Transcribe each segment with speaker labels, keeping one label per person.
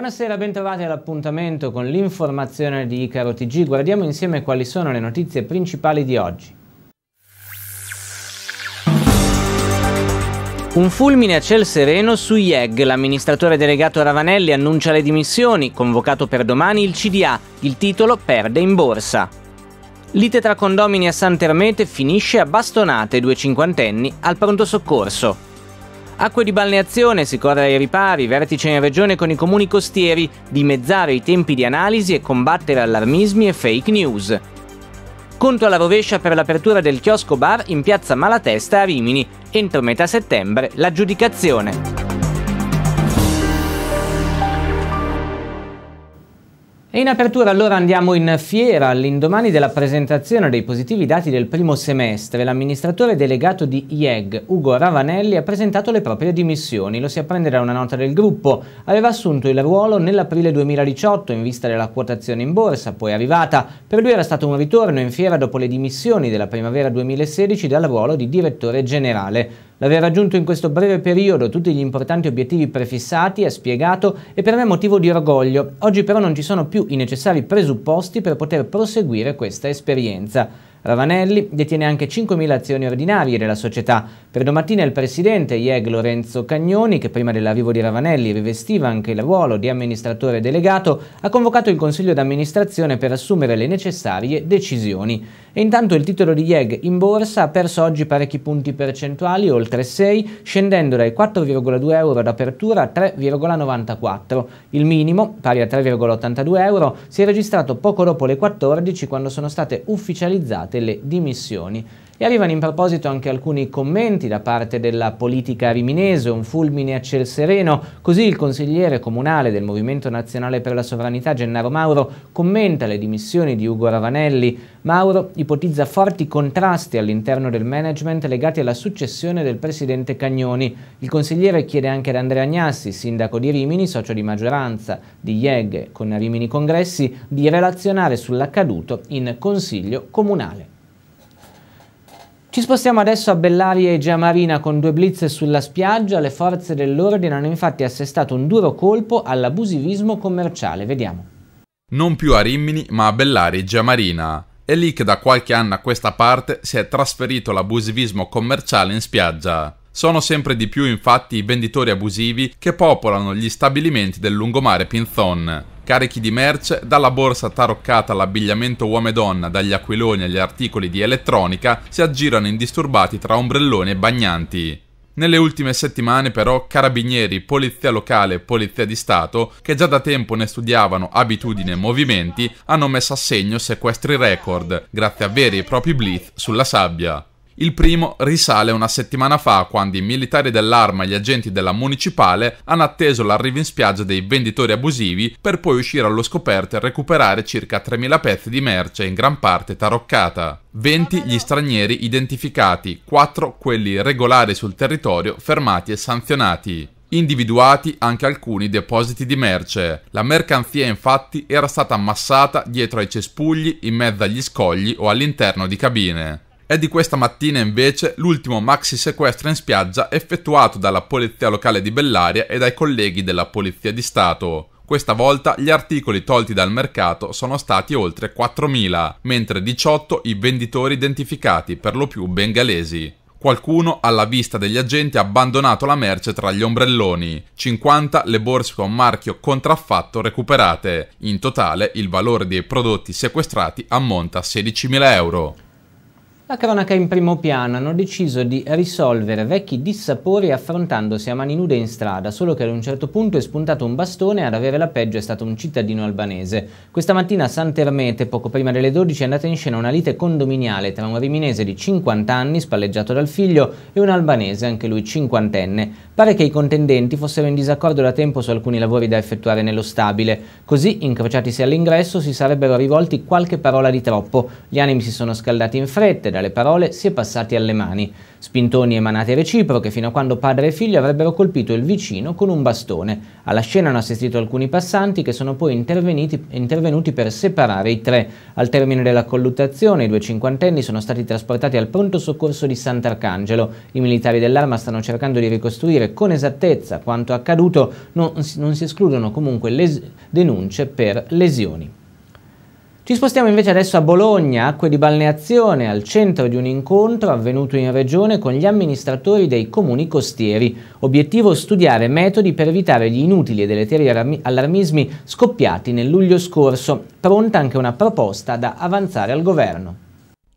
Speaker 1: Buonasera, bentrovati all'appuntamento con l'informazione di Icaro TG. Guardiamo insieme quali sono le notizie principali di oggi. Un fulmine a ciel sereno su IEG. L'amministratore delegato Ravanelli annuncia le dimissioni, convocato per domani il CDA. Il titolo perde in borsa. Lite tra condomini a Sant'Ermete finisce a bastonate due cinquantenni al pronto soccorso. Acque di balneazione si corre ai ripari, vertice in regione con i comuni costieri, dimezzare i tempi di analisi e combattere allarmismi e fake news. Conto alla rovescia per l'apertura del chiosco bar in piazza Malatesta a Rimini, entro metà settembre l'aggiudicazione. E in apertura allora andiamo in fiera. All'indomani della presentazione dei positivi dati del primo semestre, l'amministratore delegato di IEG, Ugo Ravanelli, ha presentato le proprie dimissioni. Lo si apprende da una nota del gruppo. Aveva assunto il ruolo nell'aprile 2018 in vista della quotazione in borsa, poi arrivata. Per lui era stato un ritorno in fiera dopo le dimissioni della primavera 2016 dal ruolo di direttore generale. L'aver raggiunto in questo breve periodo tutti gli importanti obiettivi prefissati è spiegato è per me motivo di orgoglio. Oggi però non ci sono più i necessari presupposti per poter proseguire questa esperienza. Ravanelli detiene anche 5.000 azioni ordinarie della società. Per domattina il presidente IEG Lorenzo Cagnoni, che prima dell'arrivo di Ravanelli rivestiva anche il ruolo di amministratore delegato, ha convocato il consiglio d'amministrazione per assumere le necessarie decisioni. E intanto il titolo di IEG in borsa ha perso oggi parecchi punti percentuali, oltre 6, scendendo dai 4,2 euro d'apertura a 3,94. Il minimo, pari a 3,82 euro, si è registrato poco dopo le 14 quando sono state ufficializzate delle dimissioni e arrivano in proposito anche alcuni commenti da parte della politica riminese, un fulmine a ciel sereno, così il consigliere comunale del Movimento Nazionale per la Sovranità Gennaro Mauro commenta le dimissioni di Ugo Ravanelli. Mauro ipotizza forti contrasti all'interno del management legati alla successione del presidente Cagnoni. Il consigliere chiede anche ad Andrea Agnassi, sindaco di Rimini, socio di maggioranza di IEG con Rimini Congressi, di relazionare sull'accaduto in Consiglio Comunale. Ci spostiamo adesso a Bellaria e Giamarina con due blitz sulla spiaggia. Le forze dell'ordine hanno infatti assestato un duro colpo all'abusivismo commerciale. Vediamo.
Speaker 2: Non più a Rimini, ma a Bellaria e Giamarina. È lì che da qualche anno a questa parte si è trasferito l'abusivismo commerciale in spiaggia. Sono sempre di più infatti i venditori abusivi che popolano gli stabilimenti del lungomare Pinzon, carichi di merce, dalla borsa taroccata all'abbigliamento uomo e donna, dagli aquiloni agli articoli di elettronica, si aggirano indisturbati tra ombrelloni e bagnanti. Nelle ultime settimane però carabinieri, polizia locale e polizia di Stato, che già da tempo ne studiavano abitudini e movimenti, hanno messo a segno sequestri record, grazie a veri e propri blitz sulla sabbia. Il primo risale una settimana fa, quando i militari dell'arma e gli agenti della municipale hanno atteso l'arrivo in spiaggia dei venditori abusivi per poi uscire allo scoperto e recuperare circa 3.000 pezzi di merce, in gran parte taroccata. 20 gli stranieri identificati, 4 quelli regolari sul territorio, fermati e sanzionati individuati anche alcuni depositi di merce. La mercanzia infatti era stata ammassata dietro ai cespugli, in mezzo agli scogli o all'interno di cabine. È di questa mattina invece l'ultimo maxi sequestro in spiaggia effettuato dalla polizia locale di Bellaria e dai colleghi della Polizia di Stato. Questa volta gli articoli tolti dal mercato sono stati oltre 4.000, mentre 18 i venditori identificati, per lo più bengalesi. Qualcuno, alla vista degli agenti, ha abbandonato la merce tra gli ombrelloni. 50 le borse con marchio contraffatto recuperate. In totale il valore dei prodotti sequestrati ammonta a 16.000 euro.
Speaker 1: La cronaca in primo piano hanno deciso di risolvere vecchi dissapori affrontandosi a mani nude in strada, solo che ad un certo punto è spuntato un bastone e ad avere la peggio è stato un cittadino albanese. Questa mattina a Santermete, poco prima delle 12, è andata in scena una lite condominiale tra un riminese di 50 anni, spalleggiato dal figlio, e un albanese, anche lui cinquantenne. Pare che i contendenti fossero in disaccordo da tempo su alcuni lavori da effettuare nello stabile. Così, incrociatisi all'ingresso, si sarebbero rivolti qualche parola di troppo. Gli animi si sono scaldati in fretta dalle parole si è passati alle mani, spintoni e manate reciproche fino a quando padre e figlio avrebbero colpito il vicino con un bastone. Alla scena hanno assistito alcuni passanti che sono poi intervenuti per separare i tre. Al termine della colluttazione i due cinquantenni sono stati trasportati al pronto soccorso di Sant'Arcangelo. I militari dell'arma stanno cercando di ricostruire con esattezza quanto accaduto, non, si escludono comunque le denunce per lesioni. Ci spostiamo invece adesso a Bologna, acque di balneazione, al centro di un incontro avvenuto in regione con gli amministratori dei comuni costieri. Obiettivo studiare metodi per evitare gli inutili e deleteri allarmismi scoppiati nel luglio scorso. Pronta anche una proposta da avanzare al governo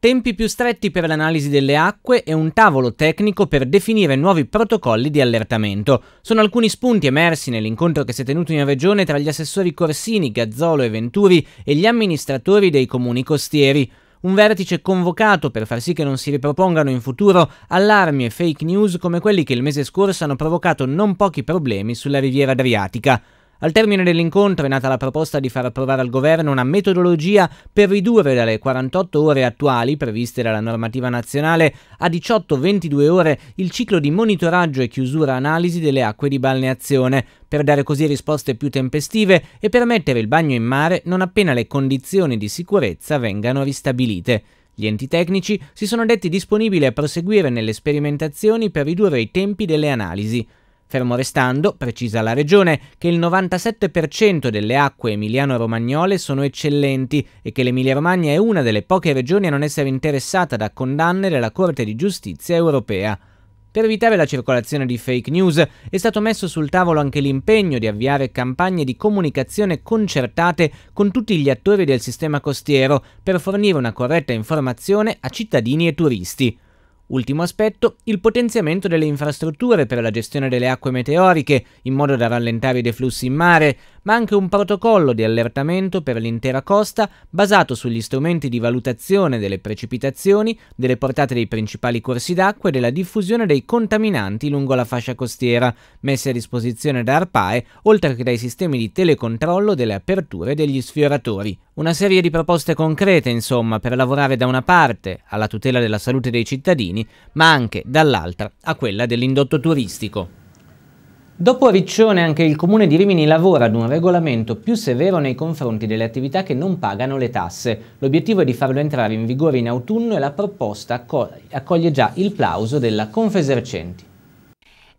Speaker 1: tempi più stretti per l'analisi delle acque e un tavolo tecnico per definire nuovi protocolli di allertamento. Sono alcuni spunti emersi nell'incontro che si è tenuto in regione tra gli assessori Corsini, Gazzolo e Venturi e gli amministratori dei comuni costieri. Un vertice convocato per far sì che non si ripropongano in futuro allarmi e fake news come quelli che il mese scorso hanno provocato non pochi problemi sulla riviera adriatica. Al termine dell'incontro è nata la proposta di far approvare al governo una metodologia per ridurre dalle 48 ore attuali previste dalla normativa nazionale a 18-22 ore il ciclo di monitoraggio e chiusura analisi delle acque di balneazione, per dare così risposte più tempestive e permettere il bagno in mare non appena le condizioni di sicurezza vengano ristabilite. Gli enti tecnici si sono detti disponibili a proseguire nelle sperimentazioni per ridurre i tempi delle analisi. Fermo restando, precisa la Regione, che il 97% delle acque emiliano-romagnole sono eccellenti e che l'Emilia-Romagna è una delle poche regioni a non essere interessata da condanne della Corte di Giustizia europea. Per evitare la circolazione di fake news è stato messo sul tavolo anche l'impegno di avviare campagne di comunicazione concertate con tutti gli attori del sistema costiero per fornire una corretta informazione a cittadini e turisti. Ultimo aspetto, il potenziamento delle infrastrutture per la gestione delle acque meteoriche, in modo da rallentare i deflussi in mare, ma anche un protocollo di allertamento per l'intera costa basato sugli strumenti di valutazione delle precipitazioni, delle portate dei principali corsi d'acqua e della diffusione dei contaminanti lungo la fascia costiera, messi a disposizione da ARPAE, oltre che dai sistemi di telecontrollo delle aperture degli sfioratori. Una serie di proposte concrete, insomma, per lavorare da una parte alla tutela della salute dei cittadini, cittadini, ma anche dall'altra a quella dell'indotto turistico. Dopo Riccione anche il comune di Rimini lavora ad un regolamento più severo nei confronti delle attività che non pagano le tasse. L'obiettivo è di farlo entrare in vigore in autunno e la proposta accoglie già il plauso della Confesercenti.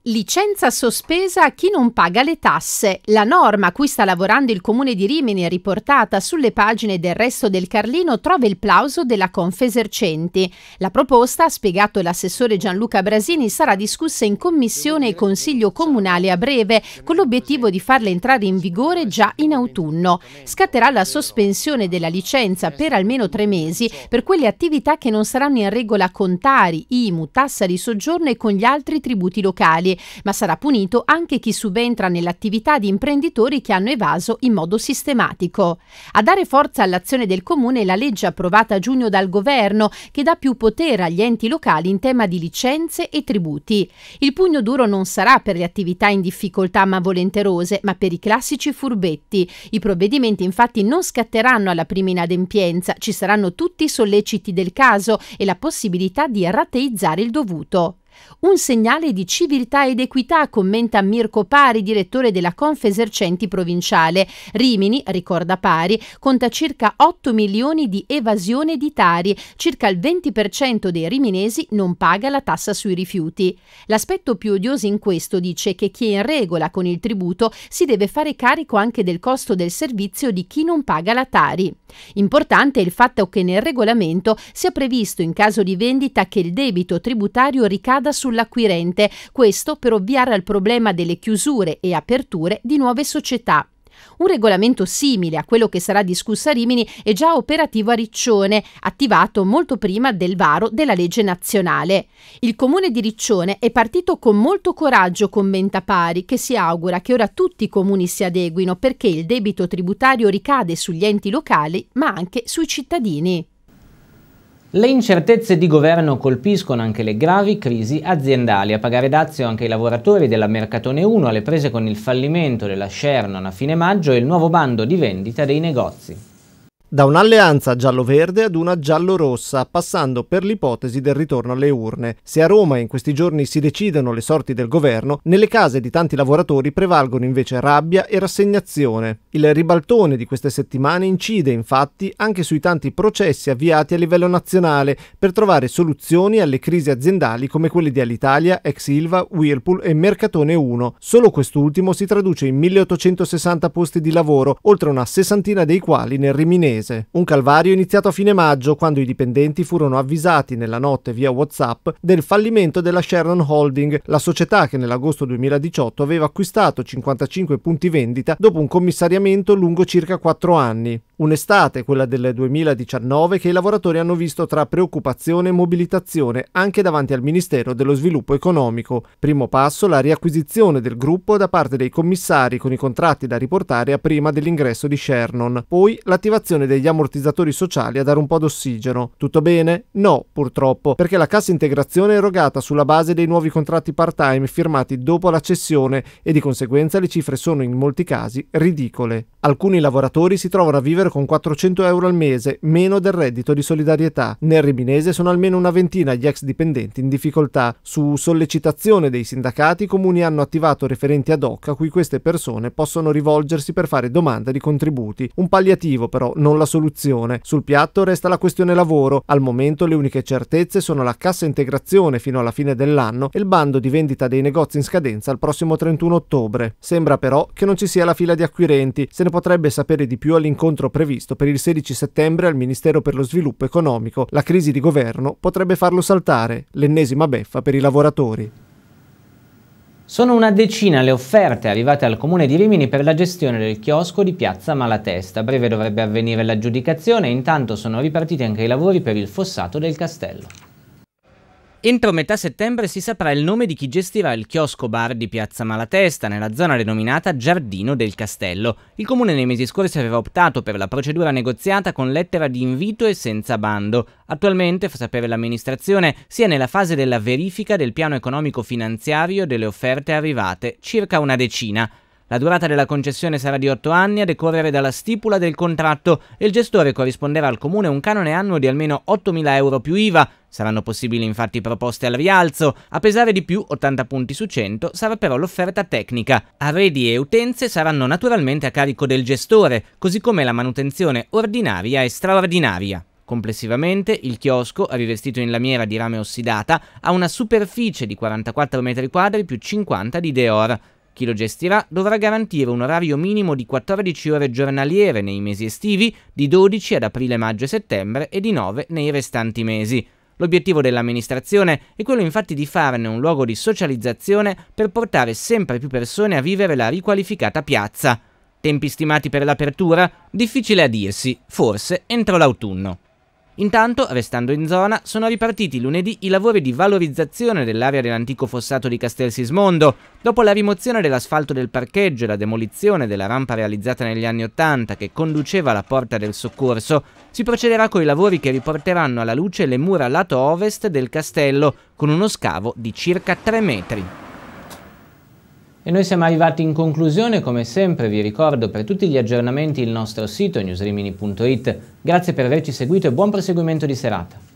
Speaker 3: Licenza sospesa a chi non paga le tasse. La norma a cui sta lavorando il comune di Rimini, riportata sulle pagine del resto del Carlino, trova il plauso della Confesercenti. La proposta, ha spiegato l'assessore Gianluca Brasini, sarà discussa in commissione e consiglio comunale a breve, con l'obiettivo di farla entrare in vigore già in autunno. Scatterà la sospensione della licenza per almeno tre mesi per quelle attività che non saranno in regola con Tari, IMU, tassa di soggiorno e con gli altri tributi locali ma sarà punito anche chi subentra nell'attività di imprenditori che hanno evaso in modo sistematico. A dare forza all'azione del Comune è la legge approvata a giugno dal Governo che dà più potere agli enti locali in tema di licenze e tributi. Il pugno duro non sarà per le attività in difficoltà ma volenterose, ma per i classici furbetti. I provvedimenti infatti non scatteranno alla prima inadempienza, ci saranno tutti i solleciti del caso e la possibilità di rateizzare il dovuto. Un segnale di civiltà ed equità, commenta Mirko Pari, direttore della Confesercenti provinciale. Rimini, ricorda Pari, conta circa 8 milioni di evasione di tari, circa il 20% dei riminesi non paga la tassa sui rifiuti. L'aspetto più odioso in questo dice che chi è in regola con il tributo si deve fare carico anche del costo del servizio di chi non paga la Tari. Importante è il fatto che nel regolamento sia previsto in caso di vendita che il debito tributario ricada strada sull'acquirente, questo per ovviare al problema delle chiusure e aperture di nuove società. Un regolamento simile a quello che sarà discusso a Rimini è già operativo a Riccione, attivato molto prima del varo della legge nazionale. Il comune di Riccione è partito con molto coraggio, con Mentapari, che si augura che ora tutti i comuni si adeguino perché il debito tributario ricade sugli enti locali ma anche sui cittadini.
Speaker 1: Le incertezze di governo colpiscono anche le gravi crisi aziendali. A pagare dazio anche i lavoratori della Mercatone 1 alle prese con il fallimento della Shernon a fine maggio e il nuovo bando di vendita dei negozi. Da
Speaker 4: un'alleanza giallo-verde ad una giallo-rossa, passando per l'ipotesi del ritorno alle urne. Se a Roma in questi giorni si decidono le sorti del governo, nelle case di tanti lavoratori prevalgono invece rabbia e rassegnazione. Il ribaltone di queste settimane incide infatti anche sui tanti processi avviati a livello nazionale per trovare soluzioni alle crisi aziendali come quelle di Alitalia, ex Ilva, Whirlpool e Mercatone 1. Solo quest'ultimo si traduce in 1860 posti di lavoro, oltre una sessantina dei quali nel riminese. Un calvario iniziato a fine maggio quando i dipendenti furono avvisati nella notte via WhatsApp del fallimento della Sharon Holding, la società che nell'agosto 2018 aveva acquistato 55 punti vendita dopo un commissariamento commissariamento lungo circa quattro anni. Un'estate, quella del 2019, che i lavoratori hanno visto tra preoccupazione e mobilitazione anche davanti al Ministero dello Sviluppo Economico. Primo passo la riacquisizione del gruppo da parte dei commissari con i contratti da riportare a prima dell'ingresso di Shernon, poi l'attivazione degli ammortizzatori sociali a dare un po' d'ossigeno. Tutto bene? No, purtroppo, perché la cassa integrazione è erogata sulla base dei nuovi contratti part-time firmati dopo la cessione e di conseguenza le cifre sono in molti casi ridicole. Alcuni lavoratori si trovano a vivere Premier con 400 euro al mese, meno del reddito di solidarietà. Nel Ribinese sono almeno una ventina gli ex dipendenti in difficoltà. Su sollecitazione dei sindacati, i comuni hanno attivato referenti ad hoc a cui queste persone possono rivolgersi per fare domanda di contributi. Un palliativo però, non la soluzione. Sul piatto resta la questione lavoro. Al momento le uniche certezze sono la cassa integrazione fino alla fine dell'anno e il bando di vendita dei negozi in scadenza il prossimo 31 ottobre. Sembra però che non ci sia la fila di acquirenti. Se ne potrebbe sapere di più all'incontro previsto per il 16 settembre al Ministero per lo Sviluppo Economico, la crisi di governo potrebbe farlo saltare, l'ennesima
Speaker 1: beffa per i lavoratori. Sono una decina le offerte arrivate al Comune di Rimini per la gestione del chiosco di Piazza Malatesta. A breve dovrebbe avvenire l'aggiudicazione e intanto sono ripartiti anche i lavori per il fossato del castello. Entro metà settembre si saprà il nome di chi gestirà il chiosco bar di Piazza Malatesta nella zona denominata Giardino del Castello. Il comune nei mesi scorsi aveva optato per la procedura negoziata con lettera di invito e senza bando. Attualmente, fa sapere l'amministrazione, si è nella fase della verifica del piano economico finanziario delle offerte arrivate, circa una decina. La durata della concessione sarà di 8 anni a decorrere dalla stipula del contratto e il gestore corrisponderà al comune un canone annuo di almeno 8.000 euro più IVA, Saranno possibili infatti proposte al rialzo, a pesare di più 80 punti su 100 sarà però l'offerta tecnica. Arredi e utenze saranno naturalmente a carico del gestore, così come la manutenzione ordinaria e straordinaria. Complessivamente il chiosco, rivestito in lamiera di rame ossidata, ha una superficie di 44 m2 più 50 di Deor. Chi lo gestirà dovrà garantire un orario minimo di 14 ore giornaliere nei mesi estivi, di 12 ad aprile, maggio e settembre e di 9 nei restanti mesi. L'obiettivo dell'amministrazione è quello infatti di farne un luogo di socializzazione per portare sempre più persone a vivere la riqualificata piazza. Tempi stimati per l'apertura? Difficile a dirsi, forse entro l'autunno. Intanto, restando in zona, sono ripartiti lunedì i lavori di valorizzazione dell'area dell'antico fossato di Castel Sismondo. Dopo la rimozione dell'asfalto del parcheggio e la demolizione della rampa realizzata negli anni Ottanta che conduceva alla Porta del Soccorso, si procederà coi lavori che riporteranno alla luce le mura lato ovest del castello, con uno scavo di circa 3 metri. E noi siamo arrivati in conclusione, come sempre vi ricordo per tutti gli aggiornamenti il nostro sito newsrimini.it. Grazie per averci seguito e buon proseguimento di serata.